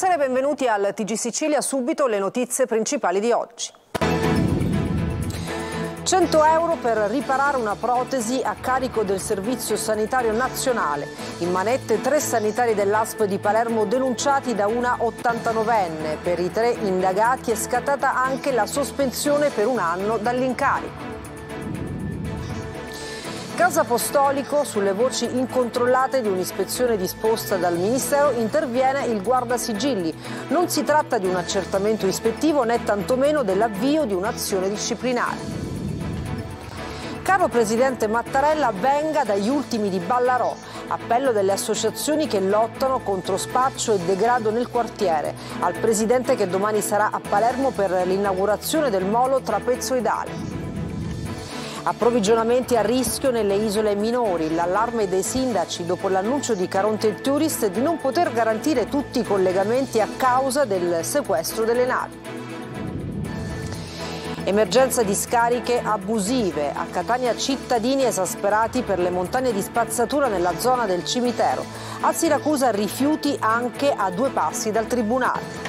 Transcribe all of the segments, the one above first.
Buonasera e benvenuti al TG Sicilia. Subito le notizie principali di oggi. 100 euro per riparare una protesi a carico del Servizio Sanitario Nazionale. In manette tre sanitari dell'ASP di Palermo denunciati da una 89enne. Per i tre indagati è scattata anche la sospensione per un anno dall'incarico. Casa Apostolico, sulle voci incontrollate di un'ispezione disposta dal Ministero, interviene il guardasigilli. Non si tratta di un accertamento ispettivo né tantomeno dell'avvio di un'azione disciplinare. Caro Presidente Mattarella, venga dagli ultimi di Ballarò, appello delle associazioni che lottano contro spaccio e degrado nel quartiere, al Presidente che domani sarà a Palermo per l'inaugurazione del molo trapezoidale. Approvvigionamenti a rischio nelle isole minori, l'allarme dei sindaci dopo l'annuncio di Caronte il Tourist di non poter garantire tutti i collegamenti a causa del sequestro delle navi. Emergenza di scariche abusive. A Catania cittadini esasperati per le montagne di spazzatura nella zona del cimitero. A Siracusa rifiuti anche a due passi dal tribunale.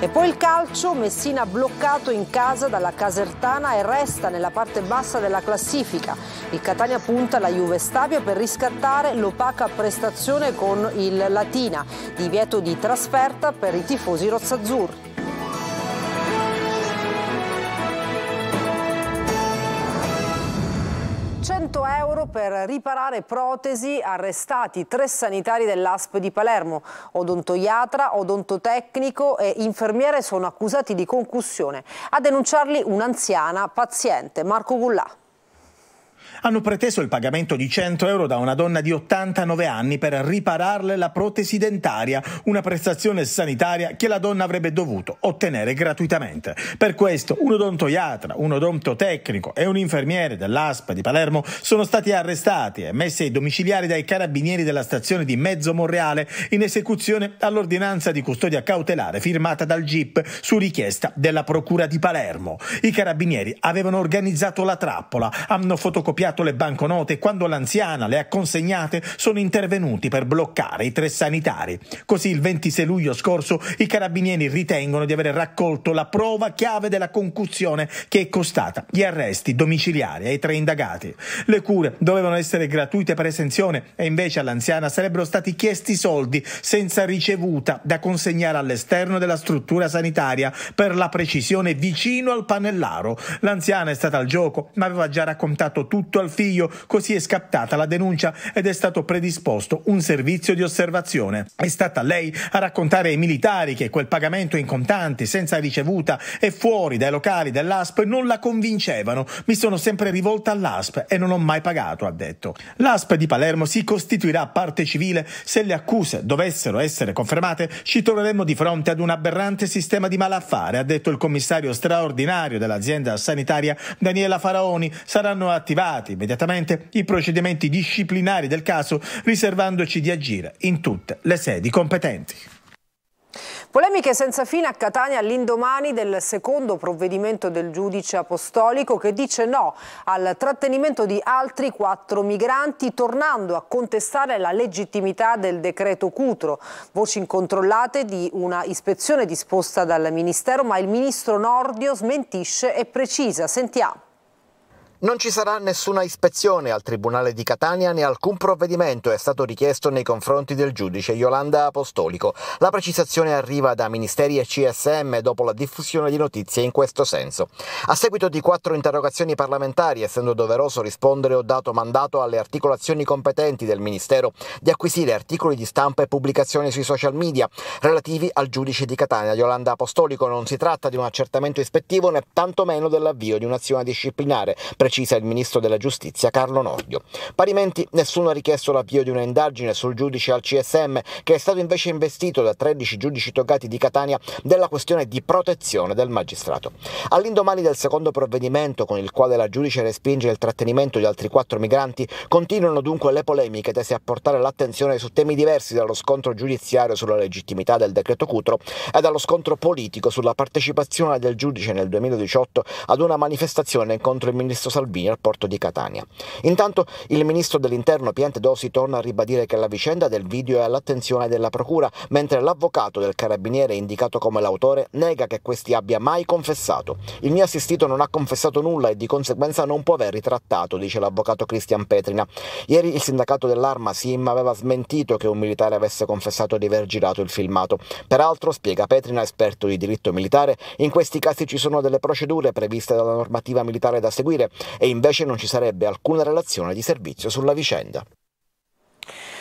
E poi il calcio, Messina bloccato in casa dalla Casertana e resta nella parte bassa della classifica. Il Catania punta la Juve Stabia per riscattare l'opaca prestazione con il Latina, divieto di trasferta per i tifosi rossazzurri. 100 euro per riparare protesi arrestati tre sanitari dell'ASP di Palermo. Odontoiatra, odontotecnico e infermiere sono accusati di concussione. A denunciarli un'anziana paziente, Marco Gullà. Hanno preteso il pagamento di 100 euro da una donna di 89 anni per ripararle la protesi dentaria, una prestazione sanitaria che la donna avrebbe dovuto ottenere gratuitamente. Per questo un odontoiatra, un odontotecnico e un infermiere dell'ASP di Palermo sono stati arrestati e messi ai domiciliari dai carabinieri della stazione di Mezzo Monreale in esecuzione all'ordinanza di custodia cautelare firmata dal GIP su richiesta della Procura di Palermo. I carabinieri avevano organizzato la trappola, hanno fotocopiato copiato le banconote e quando l'anziana le ha consegnate sono intervenuti per bloccare i tre sanitari. Così il 26 luglio scorso i carabinieri ritengono di aver raccolto la prova chiave della concussione che è costata gli arresti domiciliari ai tre indagati. Le cure dovevano essere gratuite per esenzione e invece all'anziana sarebbero stati chiesti soldi senza ricevuta da consegnare all'esterno della struttura sanitaria per la precisione vicino al panellaro. L'anziana è stata al gioco ma aveva già raccontato tutto tutto al figlio, così è scattata la denuncia ed è stato predisposto un servizio di osservazione. È stata lei a raccontare ai militari che quel pagamento in contanti, senza ricevuta e fuori dai locali dell'ASP non la convincevano. Mi sono sempre rivolta all'ASP e non ho mai pagato, ha detto. L'ASP di Palermo si costituirà parte civile. Se le accuse dovessero essere confermate, ci troveremmo di fronte ad un aberrante sistema di malaffare, ha detto il commissario straordinario dell'azienda sanitaria Daniela Faraoni. Saranno attivati appurati immediatamente i procedimenti disciplinari del caso, riservandoci di agire in tutte le sedi competenti. Polemiche senza fine a Catania all'indomani del secondo provvedimento del giudice apostolico che dice no al trattenimento di altri quattro migranti tornando a contestare la legittimità del decreto Cutro. Voci incontrollate di una ispezione disposta dal Ministero ma il Ministro Nordio smentisce e precisa. Sentiamo. Non ci sarà nessuna ispezione al Tribunale di Catania né alcun provvedimento è stato richiesto nei confronti del giudice Yolanda Apostolico. La precisazione arriva da Ministeri e CSM dopo la diffusione di notizie in questo senso. A seguito di quattro interrogazioni parlamentari, essendo doveroso rispondere, ho dato mandato alle articolazioni competenti del Ministero di acquisire articoli di stampa e pubblicazioni sui social media relativi al giudice di Catania Yolanda Apostolico. Non si tratta di un accertamento ispettivo né tantomeno dell'avvio di un'azione disciplinare. Prec precisa il ministro della giustizia Carlo Nordio. Parimenti nessuno ha richiesto l'avvio di una indagine sul giudice al CSM che è stato invece investito da 13 giudici togati di Catania della questione di protezione del magistrato. All'indomani del secondo provvedimento con il quale la giudice respinge il trattenimento di altri quattro migranti, continuano dunque le polemiche tese a portare l'attenzione su temi diversi dallo scontro giudiziario sulla legittimità del decreto Cutro e dallo scontro politico sulla partecipazione del giudice nel 2018 ad una manifestazione contro il ministro Salvini al porto di Catania. Intanto il ministro dell'interno Piente Piantedosi torna a ribadire che la vicenda del video è all'attenzione della procura, mentre l'avvocato del carabiniere indicato come l'autore nega che questi abbia mai confessato. Il mio assistito non ha confessato nulla e di conseguenza non può aver ritrattato, dice l'avvocato Cristian Petrina. Ieri il sindacato dell'arma Sim aveva smentito che un militare avesse confessato di aver girato il filmato. Peraltro, spiega Petrina, esperto di diritto militare, in questi casi ci sono delle procedure previste dalla normativa militare da seguire e invece non ci sarebbe alcuna relazione di servizio sulla vicenda.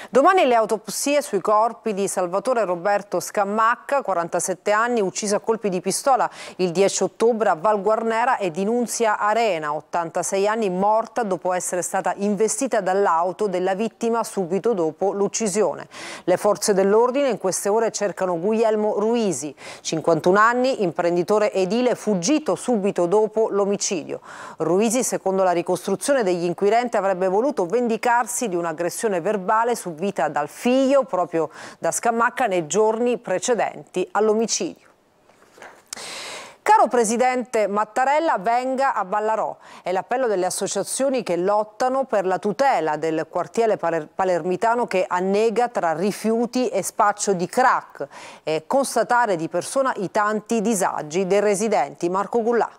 Domani le autopsie sui corpi di Salvatore Roberto Scammacca, 47 anni, ucciso a colpi di pistola il 10 ottobre a Val Guarnera e di Nunzia Arena, 86 anni, morta dopo essere stata investita dall'auto della vittima subito dopo l'uccisione. Le forze dell'ordine in queste ore cercano Guglielmo Ruisi, 51 anni, imprenditore edile, fuggito subito dopo l'omicidio. Ruisi, secondo la ricostruzione degli inquirenti, avrebbe voluto vendicarsi di un'aggressione verbale subita subita dal figlio proprio da Scammacca nei giorni precedenti all'omicidio. Caro Presidente Mattarella, venga a Ballarò. È l'appello delle associazioni che lottano per la tutela del quartiere palermitano che annega tra rifiuti e spaccio di crack e constatare di persona i tanti disagi dei residenti. Marco Gullà.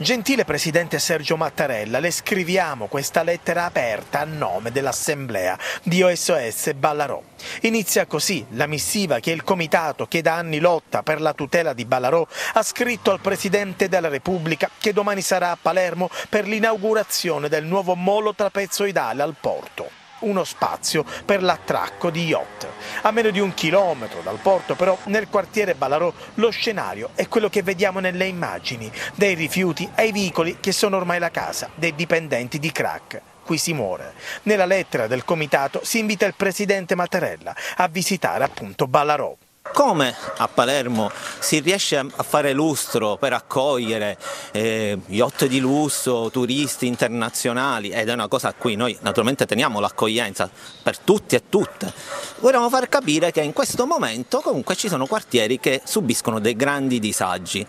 Gentile Presidente Sergio Mattarella, le scriviamo questa lettera aperta a nome dell'Assemblea di OSOS Ballarò. Inizia così la missiva che il Comitato che da anni lotta per la tutela di Ballarò ha scritto al Presidente della Repubblica che domani sarà a Palermo per l'inaugurazione del nuovo molo trapezoidale al porto uno spazio per l'attracco di yacht. A meno di un chilometro dal porto però nel quartiere Ballarò lo scenario è quello che vediamo nelle immagini, dai rifiuti ai vicoli che sono ormai la casa dei dipendenti di crack qui si muore. Nella lettera del comitato si invita il presidente Mattarella a visitare appunto Ballarò. Come a Palermo si riesce a fare lustro per accogliere eh, yacht di lusso, turisti internazionali ed è una cosa a cui noi naturalmente teniamo l'accoglienza per tutti e tutte. Vogliamo far capire che in questo momento comunque ci sono quartieri che subiscono dei grandi disagi,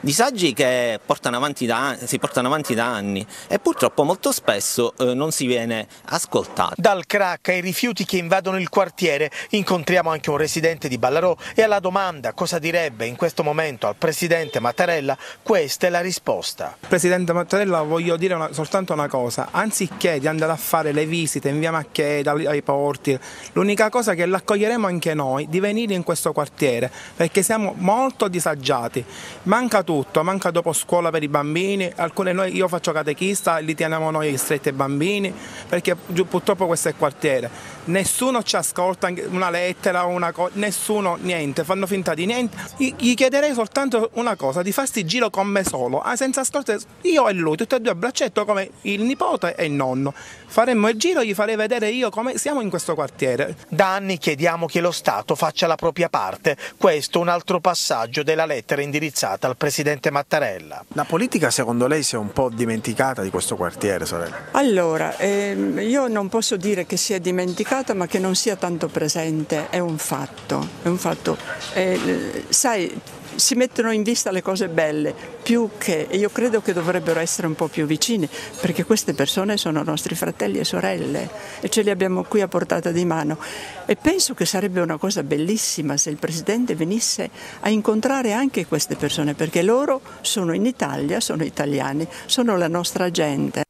disagi che portano da, si portano avanti da anni e purtroppo molto spesso eh, non si viene ascoltati. Dal crack ai rifiuti che invadono il quartiere incontriamo anche un residente di Ballarò e alla domanda cosa direbbe in questo momento al Presidente Mattarella, questa è la risposta. Presidente Mattarella voglio dire una, soltanto una cosa, anziché di andare a fare le visite in via Maccheda, ai porti, l'unica cosa che l'accoglieremo anche noi di venire in questo quartiere, perché siamo molto disagiati, manca tutto, manca dopo scuola per i bambini, alcune noi, io faccio catechista, li teniamo noi stretti ai bambini, perché purtroppo questo è il quartiere nessuno ci ascolta una lettera una cosa, nessuno, niente, fanno finta di niente. Gli chiederei soltanto una cosa, di farsi giro con me solo, ah, senza ascoltare io e lui, tutti e due a braccetto come il nipote e il nonno. Faremmo il giro, gli farei vedere io come siamo in questo quartiere. Da anni chiediamo che lo Stato faccia la propria parte. Questo è un altro passaggio della lettera indirizzata al presidente Mattarella. La politica secondo lei si è un po' dimenticata di questo quartiere, sorella? Allora, ehm, io non posso dire che si è dimenticata mancata ma che non sia tanto presente è un fatto, è un fatto. È, eh, sai, si mettono in vista le cose belle più che, e io credo che dovrebbero essere un po' più vicine, perché queste persone sono nostri fratelli e sorelle e ce li abbiamo qui a portata di mano. E penso che sarebbe una cosa bellissima se il Presidente venisse a incontrare anche queste persone, perché loro sono in Italia, sono italiani, sono la nostra gente.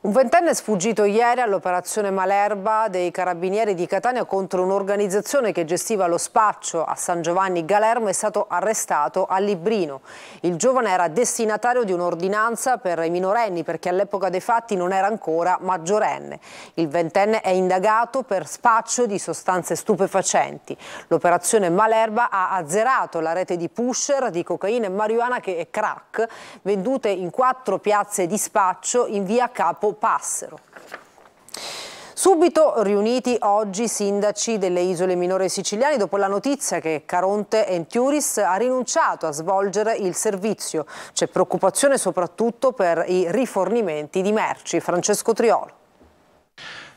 Un ventenne è sfuggito ieri all'operazione Malerba dei carabinieri di Catania contro un'organizzazione che gestiva lo spaccio a San Giovanni Galermo è stato arrestato a Librino. Il giovane era destinatario di un'ordinanza per i minorenni perché all'epoca dei fatti non era ancora maggiorenne. Il ventenne è indagato per spaccio di sostanze stupefacenti. L'operazione Malerba ha azzerato la rete di pusher di cocaina e marijuana che è crack vendute in quattro piazze di spaccio in via Capo Passero. Subito riuniti oggi i sindaci delle isole minore siciliane dopo la notizia che Caronte Entiuris ha rinunciato a svolgere il servizio. C'è preoccupazione soprattutto per i rifornimenti di merci. Francesco Triolo.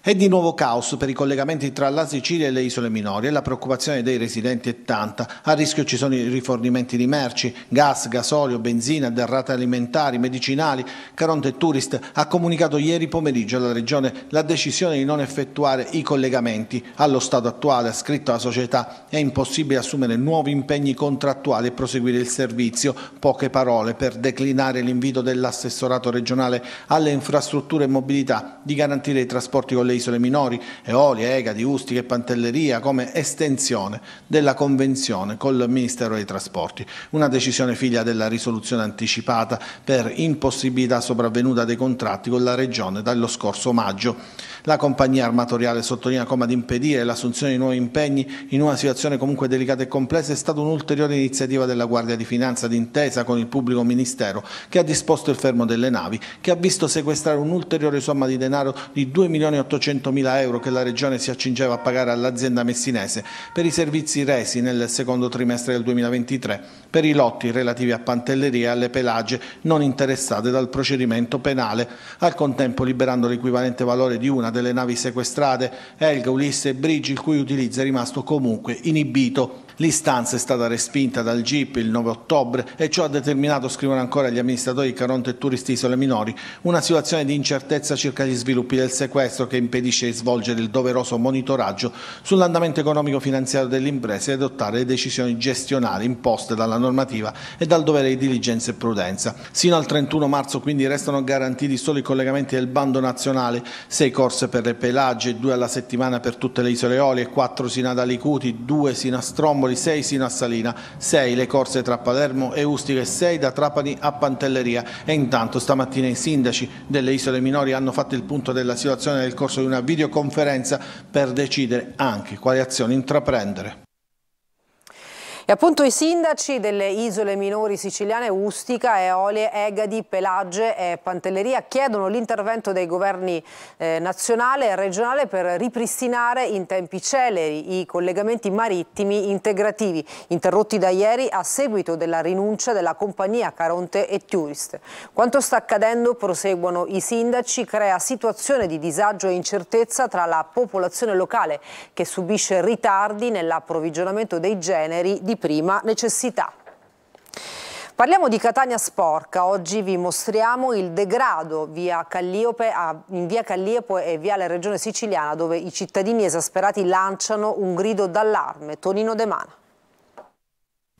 È di nuovo caos per i collegamenti tra la Sicilia e le isole minori e la preoccupazione dei residenti è tanta. A rischio ci sono i rifornimenti di merci, gas, gasolio, benzina, derrate alimentari, medicinali. Caronte Tourist ha comunicato ieri pomeriggio alla Regione la decisione di non effettuare i collegamenti. Allo stato attuale, ha scritto la società, è impossibile assumere nuovi impegni contrattuali e proseguire il servizio. Poche parole per declinare l'invito dell'assessorato regionale alle infrastrutture e mobilità di garantire i trasporti collegati delle isole minori, Eolie, Egadi, Ustica e Pantelleria come estensione della convenzione col Ministero dei Trasporti. Una decisione figlia della risoluzione anticipata per impossibilità sopravvenuta dei contratti con la Regione dallo scorso maggio. La compagnia armatoriale sottolinea come ad impedire l'assunzione di nuovi impegni in una situazione comunque delicata e complessa è stata un'ulteriore iniziativa della Guardia di Finanza d'intesa con il pubblico ministero che ha disposto il fermo delle navi, che ha visto sequestrare un'ulteriore somma di denaro di 2 milioni 800 800.000 euro che la Regione si accingeva a pagare all'azienda messinese per i servizi resi nel secondo trimestre del 2023 per i lotti relativi a Pantelleria e alle pelagie non interessate dal procedimento penale, al contempo liberando l'equivalente valore di una delle navi sequestrate, Elga, Ulisse e Brigi, il cui utilizzo è rimasto comunque inibito L'istanza è stata respinta dal GIP il 9 ottobre e ciò ha determinato, scrivono ancora gli amministratori di Caronte e Turisti Isole Minori, una situazione di incertezza circa gli sviluppi del sequestro che impedisce di svolgere il doveroso monitoraggio sull'andamento economico-finanziario dell'impresa e adottare le decisioni gestionali imposte dalla normativa e dal dovere di diligenza e prudenza. Sino al 31 marzo quindi restano garantiti solo i collegamenti del bando nazionale, 6 corse per le pelagie, 2 alla settimana per tutte le isole Oli e 4 sino ad Alicuti, 2 sino a Stromboli Napoli, 6 sino a Salina, 6 le corse tra Palermo e Ustica e 6 da Trapani a Pantelleria. E intanto stamattina i sindaci delle isole minori hanno fatto il punto della situazione nel corso di una videoconferenza per decidere anche quali azioni intraprendere. E appunto i sindaci delle isole minori siciliane Ustica, Eolie, Egadi, Pelagge e Pantelleria chiedono l'intervento dei governi eh, nazionale e regionale per ripristinare in tempi celeri i collegamenti marittimi integrativi interrotti da ieri a seguito della rinuncia della compagnia Caronte e Tourist. Quanto sta accadendo, proseguono i sindaci, crea situazione di disagio e incertezza tra la popolazione locale che subisce ritardi nell'approvvigionamento dei generi di prima necessità. Parliamo di Catania Sporca, oggi vi mostriamo il degrado via Calliope, in via Calliope e via la regione siciliana dove i cittadini esasperati lanciano un grido d'allarme. Tonino De Mana.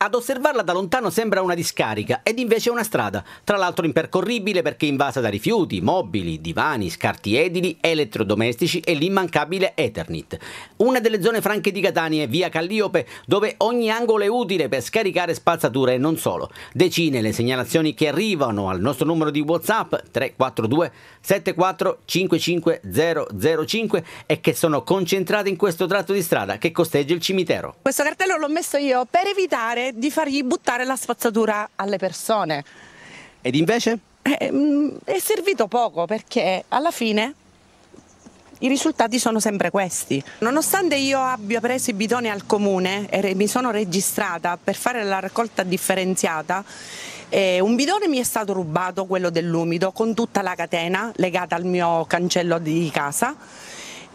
Ad osservarla da lontano sembra una discarica ed invece una strada, tra l'altro impercorribile perché invasa da rifiuti, mobili, divani, scarti edili, elettrodomestici e l'immancabile Eternit. Una delle zone franche di Catania è via Calliope, dove ogni angolo è utile per scaricare spazzature e non solo. Decine le segnalazioni che arrivano al nostro numero di WhatsApp 342 74 e che sono concentrate in questo tratto di strada che costeggia il cimitero. Questo cartello l'ho messo io per evitare di fargli buttare la spazzatura alle persone. Ed invece? Eh, mm, è, servito poco perché alla fine i risultati sono sempre questi. Nonostante io abbia preso i bidoni al comune e mi sono registrata per fare la raccolta differenziata, eh, un bidone mi è stato rubato, quello dell'umido, con tutta la catena legata al mio cancello di casa.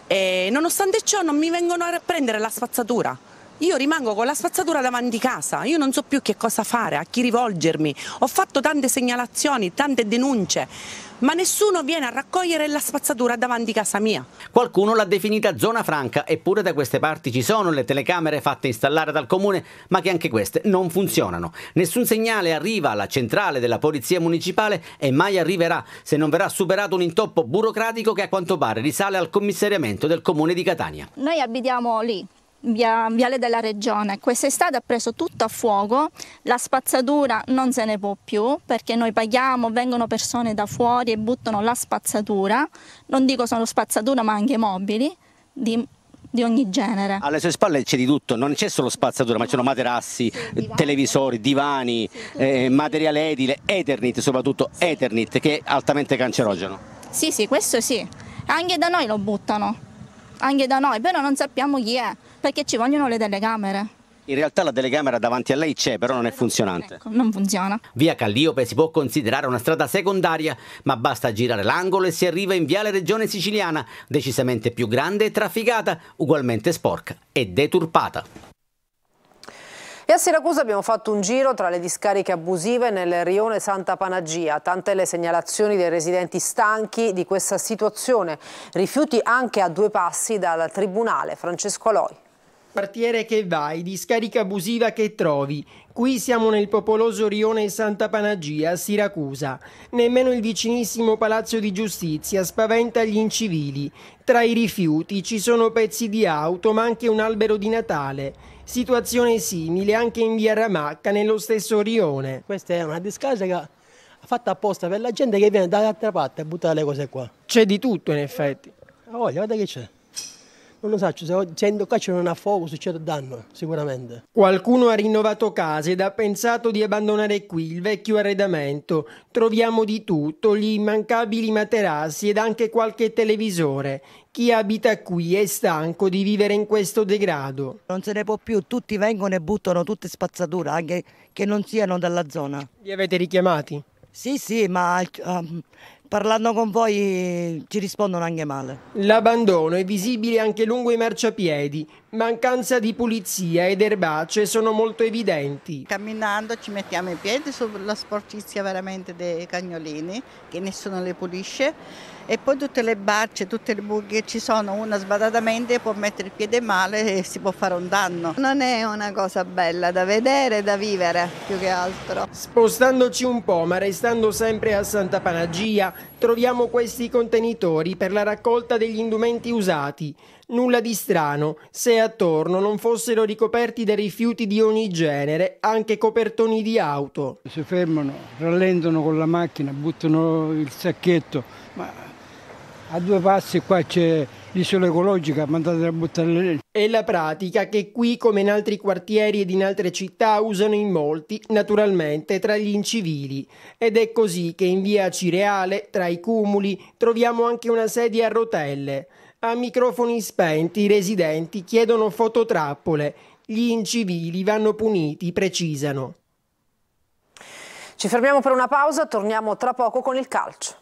E nonostante ciò non mi vengono a prendere la spazzatura io rimango con la spazzatura davanti casa, io non so più che cosa fare, a chi rivolgermi. Ho fatto tante segnalazioni, tante denunce, ma nessuno viene a raccogliere la spazzatura davanti casa mia. Qualcuno l'ha definita zona franca, eppure da queste parti ci sono le telecamere fatte installare dal comune, ma che anche queste non funzionano. Nessun segnale arriva alla centrale della polizia municipale e mai arriverà se non verrà superato un intoppo burocratico che a quanto pare risale al commissariamento del comune di Catania. Noi abitiamo lì, via, Viale della Regione. Quest'estate ha preso tutto a fuoco, la spazzatura non se ne può più perché noi paghiamo, vengono persone da fuori e buttano la spazzatura, non dico solo spazzatura ma anche mobili di, di ogni genere. Alle sue spalle c'è di tutto, non c'è solo spazzatura, ma c'erano materassi, sì, divani. televisori, divani, sì, eh, materiale edile, Ethernet, soprattutto, Ethernet che è altamente cancerogeno. Sì, sì, questo sì. Anche da noi lo buttano, anche da noi, però non sappiamo chi è perché ci vogliono le telecamere. In realtà la telecamera davanti a lei c'è, però non è funzionante. Ecco, non funziona. Via Calliope si può considerare una strada secondaria, ma basta girare l'angolo e si arriva in Viale Regione Siciliana, decisamente più grande e trafficata, ugualmente sporca e deturpata. E a Siracusa abbiamo fatto un giro tra le discariche abusive nel rione Santa Panagia, tante le segnalazioni dei residenti stanchi di questa situazione, rifiuti anche a due passi dal Tribunale Francesco Aloi quartiere che vai, discarica abusiva che trovi. Qui siamo nel popoloso rione Santa Panagia, Siracusa. Nemmeno il vicinissimo Palazzo di Giustizia spaventa gli incivili. Tra i rifiuti ci sono pezzi di auto, ma anche un albero di Natale. Situazione simile anche in via Ramacca, nello stesso rione. Questa è una discarica fatta apposta per la gente che viene dall'altra parte a buttare le cose qua. C'è di tutto in effetti. Ah, guarda che c'è non lo so, se essendo qua c'è un affogo succede danno sicuramente. Qualcuno ha rinnovato casa ed ha pensato di abbandonare qui il vecchio arredamento. Troviamo di tutto, gli immancabili materassi ed anche qualche televisore. Chi abita qui è stanco di vivere in questo degrado. Non se ne può più, tutti vengono e buttano tutte spazzatura, anche che non siano dalla zona. Li avete richiamati? Sì, sì, ma um, parlando con voi ci rispondono anche male. L'abbandono è visibile anche lungo i marciapiedi. Mancanza di pulizia ed erbacce sono molto evidenti. Camminando ci mettiamo i piedi sulla sporcizia veramente dei cagnolini, che nessuno le pulisce. E poi tutte le bacce, tutte le buche ci sono, una sbadatamente può mettere il piede male e si può fare un danno. Non è una cosa bella da vedere, da vivere più che altro. Spostandoci un po', ma restando sempre a Santa Panagia, troviamo questi contenitori per la raccolta degli indumenti usati. Nulla di strano se attorno non fossero ricoperti da rifiuti di ogni genere, anche copertoni di auto. Si fermano, rallentano con la macchina, buttano il sacchetto, ma a due passi qua c'è l'isola ecologica, mandate a buttare lì. È la pratica che qui, come in altri quartieri ed in altre città, usano in molti, naturalmente tra gli incivili. Ed è così che in via Cireale, tra i cumuli, troviamo anche una sedia a rotelle. A microfoni spenti i residenti chiedono fototrappole. Gli incivili vanno puniti, precisano. Ci fermiamo per una pausa, torniamo tra poco con il calcio.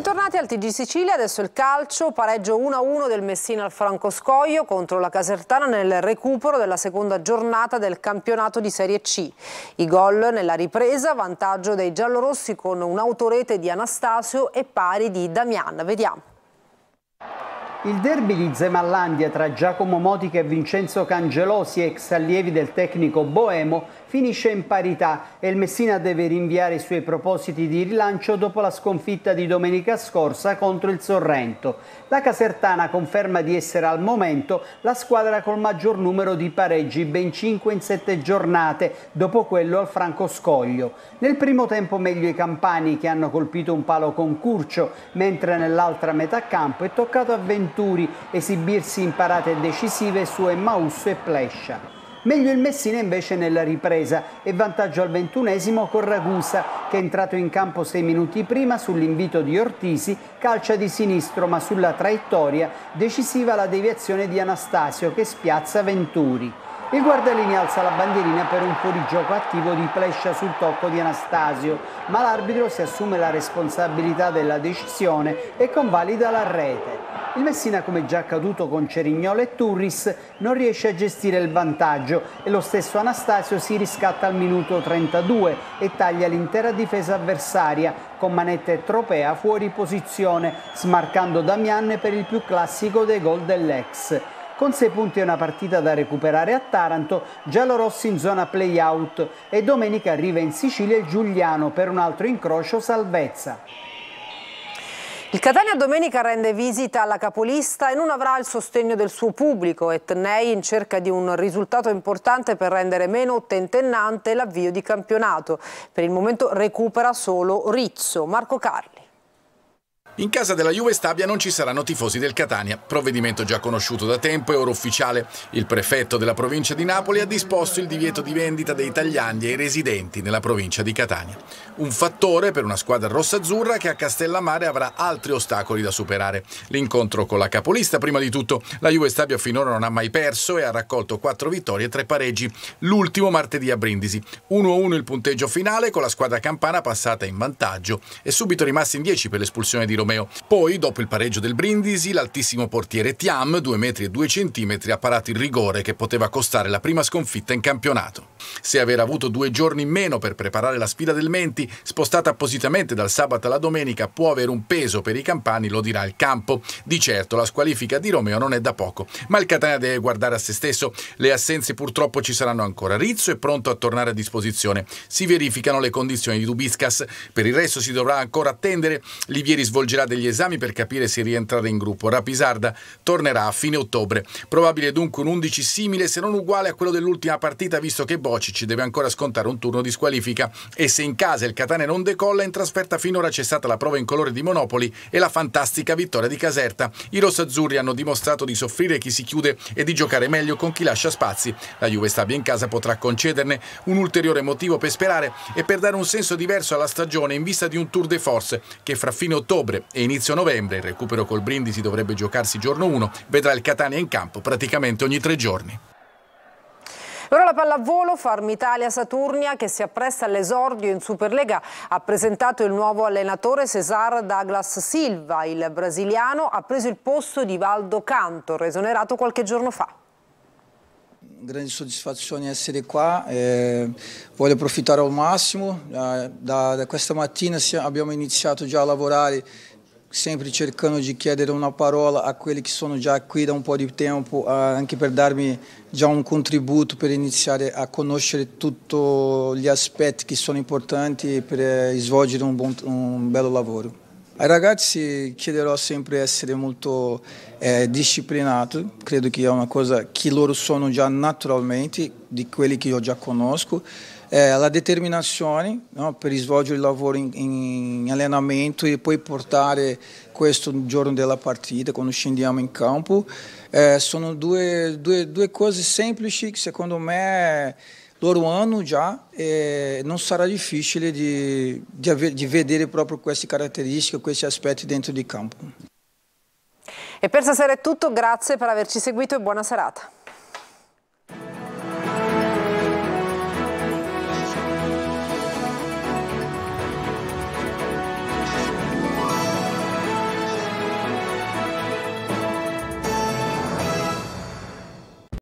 Bentornati al TG Sicilia, adesso il calcio, pareggio 1-1 del Messina al Francoscoglio contro la Casertana nel recupero della seconda giornata del campionato di Serie C. I gol nella ripresa, vantaggio dei giallorossi con un'autorete di Anastasio e pari di Damian. Vediamo. Il derby di Zemallandia tra Giacomo Motica e Vincenzo Cangelosi, ex allievi del tecnico Boemo, finisce in parità e il Messina deve rinviare i suoi propositi di rilancio dopo la sconfitta di domenica scorsa contro il Sorrento. La Casertana conferma di essere al momento la squadra col maggior numero di pareggi, ben 5 in 7 giornate, dopo quello al Franco Scoglio. Nel primo tempo meglio i campani che hanno colpito un palo con Curcio, mentre nell'altra metà campo è toccato a Venturi esibirsi in parate decisive su Emmaus e Plescia. Meglio il Messina invece nella ripresa e vantaggio al ventunesimo con Ragusa che è entrato in campo sei minuti prima sull'invito di Ortisi, calcia di sinistro ma sulla traiettoria decisiva la deviazione di Anastasio che spiazza Venturi. Il guardalini alza la bandierina per un fuorigioco attivo di Plescia sul tocco di Anastasio, ma l'arbitro si assume la responsabilità della decisione e convalida la rete. Il Messina, come già accaduto con Cerignolo e Turris, non riesce a gestire il vantaggio e lo stesso Anastasio si riscatta al minuto 32 e taglia l'intera difesa avversaria con manette tropea fuori posizione, smarcando Damian per il più classico dei gol dell'ex con sei punti e una partita da recuperare a Taranto, giallorossi in zona play-out e domenica arriva in Sicilia il Giuliano per un altro incrocio salvezza. Il Catania domenica rende visita alla capolista e non avrà il sostegno del suo pubblico. Etnei in cerca di un risultato importante per rendere meno tentennante l'avvio di campionato. Per il momento recupera solo Rizzo. Marco Carli. In casa della Juve Stabia non ci saranno tifosi del Catania, provvedimento già conosciuto da tempo e ora ufficiale. Il prefetto della provincia di Napoli ha disposto il divieto di vendita dei tagliandi ai residenti nella provincia di Catania. Un fattore per una squadra rossa-azzurra che a Castellammare avrà altri ostacoli da superare. L'incontro con la capolista prima di tutto. La Juve Stabia finora non ha mai perso e ha raccolto quattro vittorie e tre pareggi, l'ultimo martedì a Brindisi. 1-1 il punteggio finale con la squadra campana passata in vantaggio e subito rimasti in 10 per l'espulsione di Romero Borromeo. Poi, dopo il pareggio del Brindisi, l'altissimo portiere Tiam, 2 metri e 2 centimetri, ha parato il rigore che poteva costare la prima sconfitta in campionato. Se aver avuto due giorni in meno per preparare la sfida del Menti, spostata appositamente dal sabato alla domenica, può avere un peso per i campani, lo dirà il campo. Di certo la squalifica di Romeo non è da poco, ma il Catania deve guardare a se stesso. Le assenze purtroppo ci saranno ancora. Rizzo è pronto a tornare a disposizione. Si verificano le condizioni di Dubiscas. Per il resto si dovrà ancora attendere. Livieri svolgerà svolgerà degli esami per capire se rientrare in gruppo. Rapisarda tornerà a fine ottobre. Probabile dunque un 11 simile se non uguale a quello dell'ultima partita visto che Bocic deve ancora scontare un turno di squalifica e se in casa il Catane non decolla in trasferta finora c'è stata la prova in colore di Monopoli e la fantastica vittoria di Caserta. I rossazzurri hanno dimostrato di soffrire chi si chiude e di giocare meglio con chi lascia spazi. La Juve Stabia in casa potrà concederne un ulteriore motivo per sperare e per dare un senso diverso alla stagione in vista di un tour de force che fra fine ottobre e inizio novembre il recupero col Brindisi dovrebbe giocarsi giorno 1, vedrà il Catania in campo praticamente ogni tre giorni. Ora la pallavolo Farmitalia Saturnia che si appresta all'esordio in Superlega ha presentato il nuovo allenatore Cesar Douglas Silva. Il brasiliano ha preso il posto di Valdo Cantor, esonerato qualche giorno fa. Grande soddisfazione essere qua, eh, voglio approfittare al massimo, da, da, da questa mattina abbiamo iniziato già a lavorare sempre cercando de chiedere uma parola a quelli che sono già aqui há um pouco de tempo, anche per darmi já um contributo para iniciar a conhecer todos gli aspetti que são importantes para eh, svolgere um bom, um belo lavoro. Ai ragazzi chiederò sempre di essere molto eh, disciplinati, credo che è una cosa che loro sono già naturalmente, di quelli che io già conosco. Eh, la determinazione no, per svolgere il lavoro in, in, allenamento e poi portare questo il giorno della partita, quando scendiamo in campo, eh, sono due, due, due cose semplici che secondo me loro hanno già e non sarà difficile di, di, avere, di vedere proprio queste caratteristiche, questi aspetti dentro di campo. E per stasera è tutto, grazie per averci seguito e buona serata.